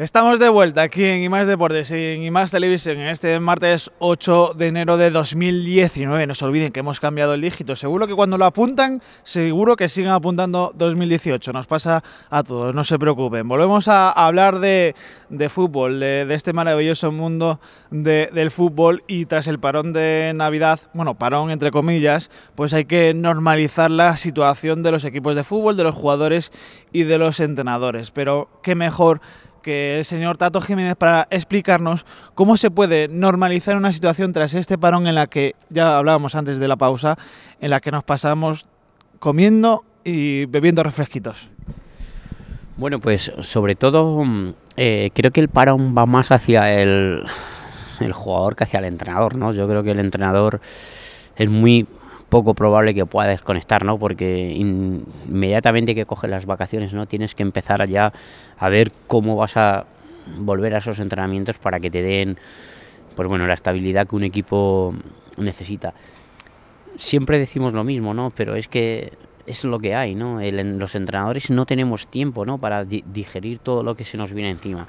Estamos de vuelta aquí en IMAX Deportes y en IMAX Televisión este martes 8 de enero de 2019. No se olviden que hemos cambiado el dígito. Seguro que cuando lo apuntan, seguro que siguen apuntando 2018. Nos pasa a todos, no se preocupen. Volvemos a hablar de, fútbol, de, este maravilloso mundo del fútbol y tras el parón de Navidad, bueno, parón entre comillas, pues hay que normalizar la situación de los equipos de fútbol, de los jugadores y de los entrenadores. Pero qué mejor que el señor Tato Jiménez para explicarnos cómo se puede normalizar una situación tras este parón en la que ya hablábamos antes de la pausa, en la que nos pasamos comiendo y bebiendo refresquitos. Bueno, pues sobre todo mm, eh, creo que el parón va más hacia el, el, jugador que hacia el entrenador, ¿no? Yo creo que el entrenador es muy poco probable que pueda desconectar, ¿no? Porque inmediatamente que coges las vacaciones, ¿no? Tienes que empezar ya a ver cómo vas a volver a esos entrenamientos para que te den, pues bueno, la estabilidad que un equipo necesita. Siempre decimos lo mismo, ¿no? Pero es que es lo que hay, ¿no? los entrenadores no tenemos tiempo, ¿no? Para digerir todo lo que se nos viene encima.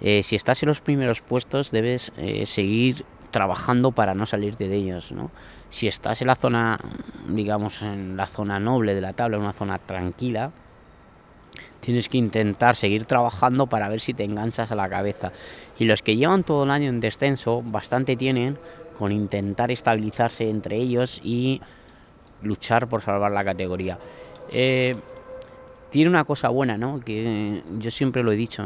Eh, si estás en los primeros puestos, debes eh, seguir trabajando para no salirte de ellos, ¿no? Si estás en la zona, digamos, en la zona noble de la tabla, una zona tranquila, tienes que intentar seguir trabajando para ver si te enganchas a la cabeza. Y los que llevan todo el año en descenso, bastante tienen con intentar estabilizarse entre ellos y luchar por salvar la categoría. Eh, tiene una cosa buena, ¿no? Que yo siempre lo he dicho,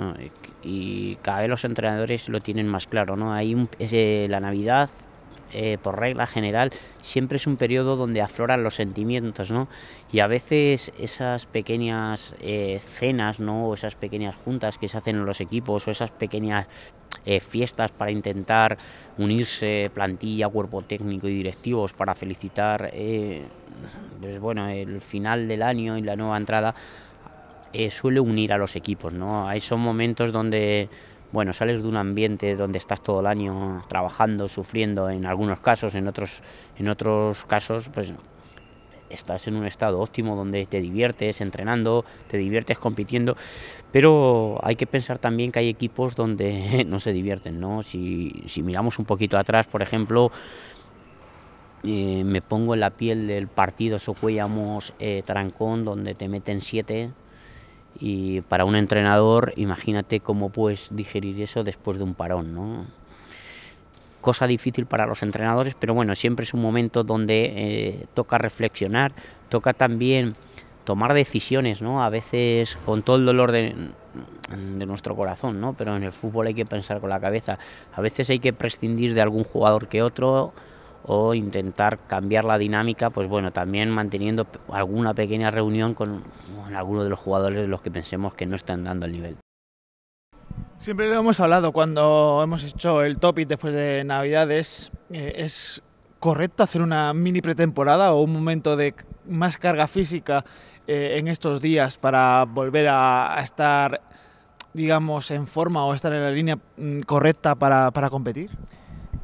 y cada vez los entrenadores lo tienen más claro, ¿no? Hay un, eh, la Navidad, eh, por regla general, siempre es un periodo donde afloran los sentimientos, ¿no? Y a veces esas pequeñas eh, cenas, ¿no? O esas pequeñas juntas que se hacen en los equipos, o esas pequeñas fiestas para intentar unirse plantilla, cuerpo técnico y directivos para felicitar, pues bueno, el final del año y la nueva entrada, eh, suele unir a los equipos, ¿no? Hay son momentos donde bueno, sales de un ambiente donde estás todo el año trabajando, sufriendo en algunos casos, en otros en otros casos pues estás en un estado óptimo donde te diviertes entrenando, te diviertes compitiendo, pero hay que pensar también que hay equipos donde no se divierten, ¿no? Si, si miramos un poquito atrás, por ejemplo, eh, me pongo en la piel del partido Socuellamos eh, Trancón, donde te meten siete y para un entrenador, imagínate cómo puedes digerir eso después de un parón, ¿no? Cosa difícil para los entrenadores, pero bueno, siempre es un momento donde eh, toca reflexionar, toca también tomar decisiones, ¿no? A veces con todo el dolor de, de nuestro corazón, ¿no? Pero en el fútbol hay que pensar con la cabeza. A veces hay que prescindir de algún jugador que otro, o intentar cambiar la dinámica, pues bueno, también manteniendo alguna pequeña reunión con, algunos de los jugadores de los que pensemos que no están dando el nivel. Siempre lo hemos hablado cuando hemos hecho el topic después de Navidades, eh, es correcto hacer una mini pretemporada o un momento de más carga física eh, en estos días para volver a, a, estar, digamos, en forma o estar en la línea mm, correcta para, para competir?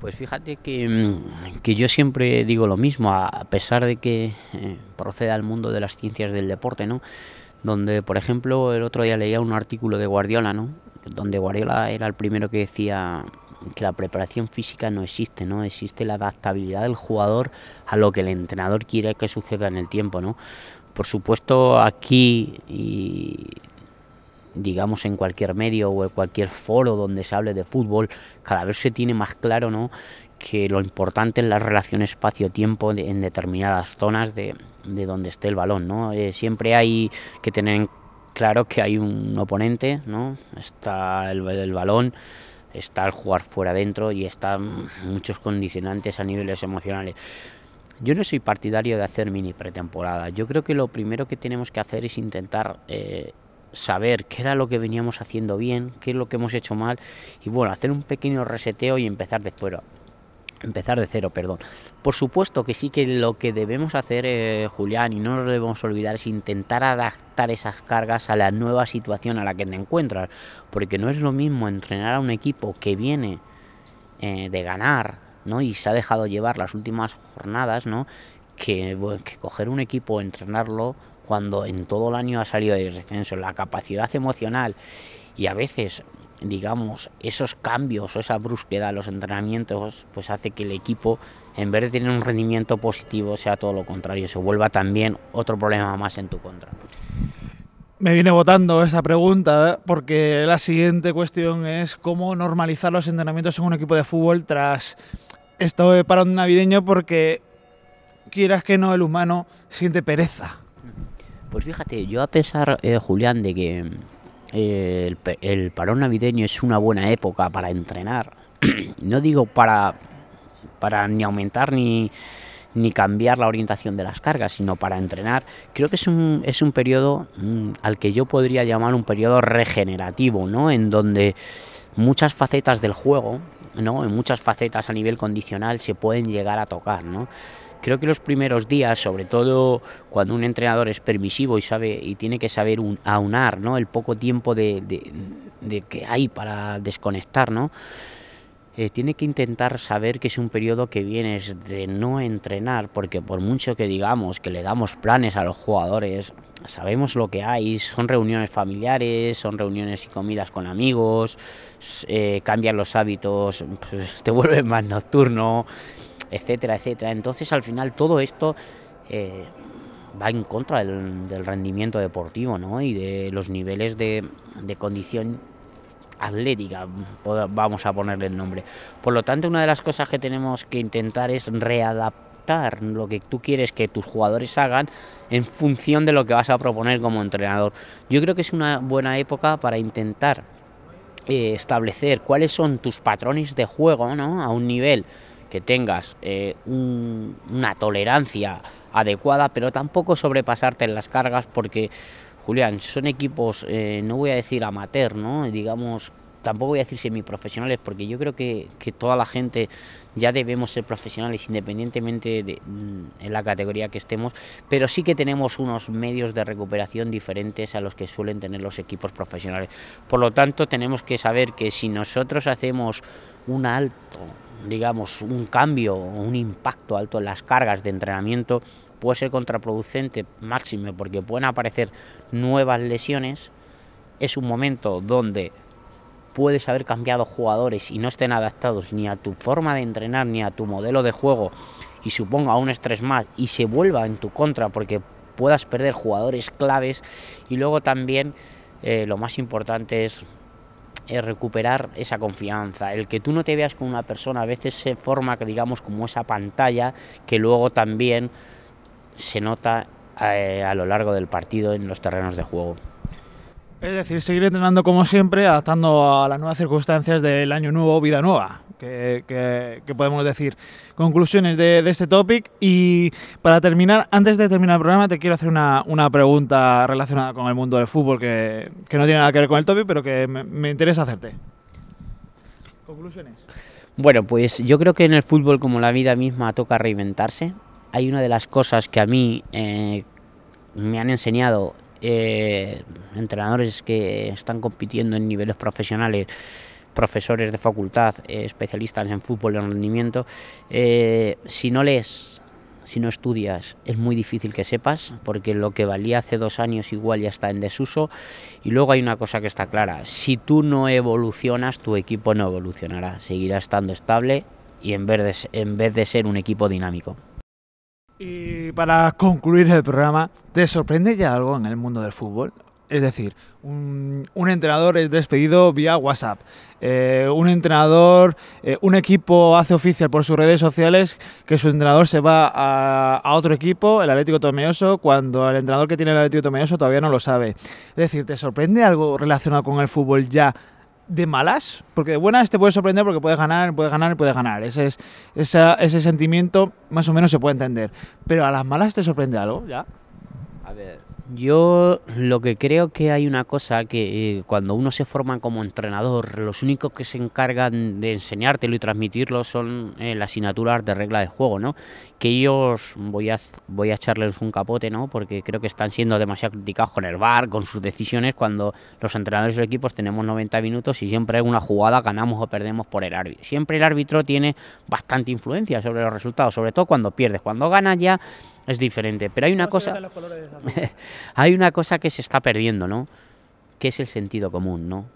Pues fíjate mm, que, yo siempre digo lo mismo, a pesar de que eh, proceda al mundo de las ciencias del deporte, ¿no? Donde, por ejemplo, el otro día leía un artículo de Guardiola, ¿no? Donde Guardiola era el primero que decía que la preparación física no existe, ¿no? Existe la adaptabilidad del jugador a lo que el entrenador quiere que suceda en el tiempo, ¿no? Por supuesto, aquí y digamos en cualquier medio o en cualquier foro donde se hable de fútbol, cada vez se tiene más claro ¿no? que lo importante es la relación espacio-tiempo en determinadas zonas de, de, donde esté el balón. ¿no? Eh, siempre hay que tener claro que hay un oponente, ¿no? está el, balón, está el jugar fuera dentro y están muchos condicionantes a niveles emocionales. Yo no soy partidario de hacer mini pretemporada. Yo creo que lo primero que tenemos que hacer es intentar eh, saber qué era lo que veníamos haciendo bien, qué es lo que hemos hecho mal y bueno, hacer un pequeño reseteo y empezar de fuera. Empezar de cero, perdón. Por supuesto que sí que lo que debemos hacer, eh, Julián, y no nos debemos olvidar, es intentar adaptar esas cargas a la nueva situación a la que te encuentras. Porque no es lo mismo entrenar a un equipo que viene eh, de ganar, ¿no? Y se ha dejado llevar las últimas jornadas, ¿no? Que, que coger un equipo, entrenarlo, cuando en todo el año ha salido de descenso, la capacidad emocional y a veces digamos, esos cambios o esa brusquedad, en los entrenamientos, pues hace que el equipo, en vez de tener un rendimiento positivo, sea todo lo contrario, se vuelva también otro problema más en tu contra. Me viene votando esa pregunta ¿eh? porque la siguiente cuestión es cómo normalizar los entrenamientos en un equipo de fútbol tras esto de parón navideño porque quieras que no el humano siente pereza pues fíjate, yo a pesar, eh, Julián, de que eh, el, el, parón navideño es una buena época para entrenar, no digo para, para ni aumentar ni, ni cambiar la orientación de las cargas, sino para entrenar, creo que es un, es un periodo mm, al que yo podría llamar un periodo regenerativo, ¿no? En donde muchas facetas del juego, ¿no? En muchas facetas a nivel condicional se pueden llegar a tocar, ¿no? creo que los primeros días, sobre todo cuando un entrenador es permisivo y sabe y tiene que saber aunar, ¿no? El poco tiempo de, que hay para desconectar, ¿no? Eh, tiene que intentar saber que es un periodo que vienes de no entrenar, porque por mucho que digamos que le damos planes a los jugadores, sabemos lo que hay, son reuniones familiares, son reuniones y comidas con amigos, eh, cambian los hábitos, pues, te vuelves más nocturno, etcétera, etcétera. Entonces al final todo esto eh, va en contra del, rendimiento deportivo ¿no? y de los niveles de, de condición atlética, vamos a ponerle el nombre. Por lo tanto, una de las cosas que tenemos que intentar es readaptar lo que tú quieres que tus jugadores hagan en función de lo que vas a proponer como entrenador. Yo creo que es una buena época para intentar eh, establecer cuáles son tus patrones de juego ¿no? a un nivel que tengas eh, una tolerancia adecuada, pero tampoco sobrepasarte en las cargas porque, Julián, son equipos, eh, no voy a decir amateur, ¿no? digamos, tampoco voy a decir semiprofesionales, porque yo creo que, toda la gente ya debemos ser profesionales independientemente de mm, la categoría que estemos, pero sí que tenemos unos medios de recuperación diferentes a los que suelen tener los equipos profesionales. Por lo tanto, tenemos que saber que si nosotros hacemos un alto digamos, un cambio o un impacto alto en las cargas de entrenamiento puede ser contraproducente máximo porque pueden aparecer nuevas lesiones, es un momento donde puedes haber cambiado jugadores y no estén adaptados ni a tu forma de entrenar ni a tu modelo de juego y suponga un estrés más y se vuelva en tu contra porque puedas perder jugadores claves y luego también eh, lo más importante es eh, recuperar esa confianza. El que tú no te veas con una persona a veces se forma, digamos, como esa pantalla que luego también se nota eh, a lo largo del partido en los terrenos de juego. Es decir, seguir entrenando como siempre, adaptando a las nuevas circunstancias del año nuevo, vida nueva que, podemos decir. Conclusiones de, este topic y para terminar, antes de terminar el programa, te quiero hacer una, una pregunta relacionada con el mundo del fútbol que, que, no tiene nada que ver con el topic, pero que me, me interesa hacerte. Conclusiones. Bueno, pues yo creo que en el fútbol, como la vida misma, toca reinventarse. Hay una de las cosas que a mí eh, me han enseñado eh, entrenadores que están compitiendo en niveles profesionales profesores de facultad, eh, especialistas en fútbol, en rendimiento, eh, si no lees, si no estudias, es muy difícil que sepas, porque lo que valía hace dos años igual ya está en desuso. Y luego hay una cosa que está clara, si tú no evolucionas, tu equipo no evolucionará, seguirá estando estable y en vez en vez de ser un equipo dinámico. Y para concluir el programa, ¿te sorprende ya algo en el mundo del fútbol? Es decir, un, entrenador es despedido vía WhatsApp. Eh, un entrenador, eh, un equipo hace oficial por sus redes sociales que su entrenador se va a, otro equipo, el Atlético Tomeoso, cuando el entrenador que tiene el Atlético Tomeoso todavía no lo sabe. Es decir, ¿te sorprende algo relacionado con el fútbol ya de malas, porque de buenas te puede sorprender porque puedes ganar, puedes ganar, y puedes ganar. Ese, es, ese sentimiento más o menos se puede entender. Pero a las malas te sorprende algo, ¿ya? A ver, yo lo que creo que hay una cosa que eh, cuando uno se forma como entrenador, los únicos que se encargan de enseñártelo y transmitirlo son eh, las asignaturas de regla de juego, ¿no? Que ellos voy a voy a echarles un capote, ¿no? Porque creo que están siendo demasiado criticados con el VAR, con sus decisiones cuando los entrenadores de los equipos tenemos 90 minutos y siempre hay una jugada ganamos o perdemos por el árbitro. Siempre el árbitro tiene bastante influencia sobre los resultados, sobre todo cuando pierdes, cuando ganas ya es diferente. Pero hay una cosa. hay una cosa que se está perdiendo, ¿no? Que es el sentido común, ¿no?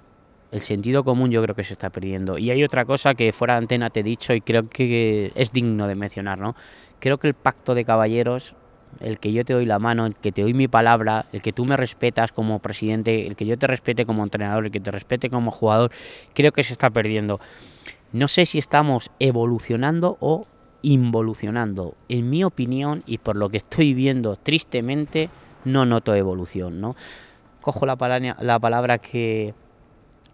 El sentido común yo creo que se está perdiendo. Y hay otra cosa que fuera de antena te he dicho y creo que es digno de mencionar, ¿no? Creo que el pacto de caballeros, el que yo te doy la mano, el que te doy mi palabra, el que tú me respetas como presidente, el que yo te respete como entrenador, el que te respete como jugador, creo que se está perdiendo. No sé si estamos evolucionando o involucionando. En mi opinión y por lo que estoy viendo tristemente, no noto evolución, ¿no? Cojo la, palabra, la palabra que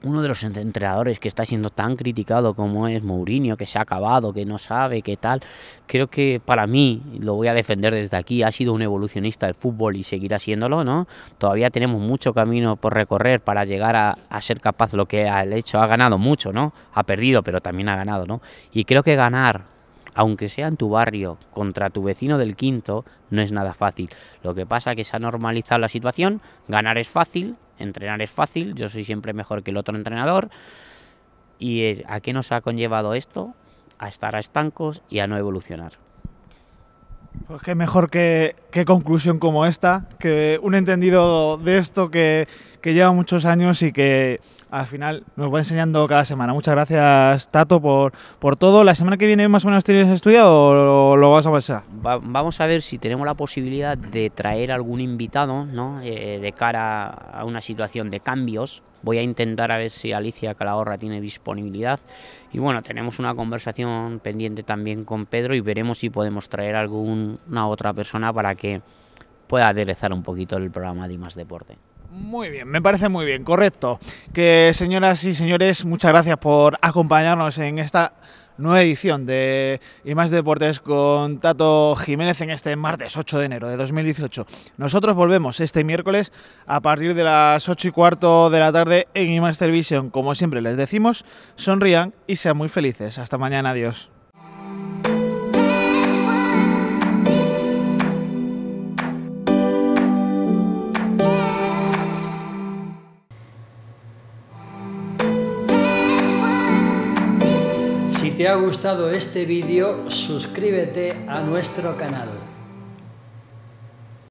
uno de los entrenadores que está siendo tan criticado como es Mourinho, que se ha acabado, que no sabe, qué tal, creo que para mí, lo voy a defender desde aquí, ha sido un evolucionista del fútbol y seguirá siéndolo, ¿no? Todavía tenemos mucho camino por recorrer para llegar a, ser capaz lo que ha hecho. Ha ganado mucho, ¿no? Ha perdido, pero también ha ganado, ¿no? Y creo que ganar aunque sea en tu barrio, contra tu vecino del quinto, no es nada fácil. Lo que pasa es que se ha normalizado la situación, ganar es fácil, entrenar es fácil, yo soy siempre mejor que el otro entrenador. ¿Y eh, a qué nos ha conllevado esto? A estar a estancos y a no evolucionar. Pues qué mejor que qué conclusión como esta, que un entendido de esto que, que, lleva muchos años y que al final nos va enseñando cada semana. Muchas gracias, Tato, por, por todo. ¿La semana que viene más o menos tienes estudiado o lo, vas a pasar? vamos a ver si tenemos la posibilidad de traer algún invitado ¿no? Eh, de cara a una situación de cambios. Voy a intentar a ver si Alicia Calahorra tiene disponibilidad. Y bueno, tenemos una conversación pendiente también con Pedro y veremos si podemos traer alguna otra persona para que que pueda aderezar un poquito el programa de Más Deporte. Muy bien, me parece muy bien, correcto. Que señoras y señores, muchas gracias por acompañarnos en esta nueva edición de Y Deportes con Tato Jiménez en este martes 8 de enero de 2018. Nosotros volvemos este miércoles a partir de las 8 y cuarto de la tarde en IMAX Television. Como siempre les decimos, sonrían y sean muy felices. Hasta mañana, adiós. te ha gustado este vídeo, suscríbete a nuestro canal.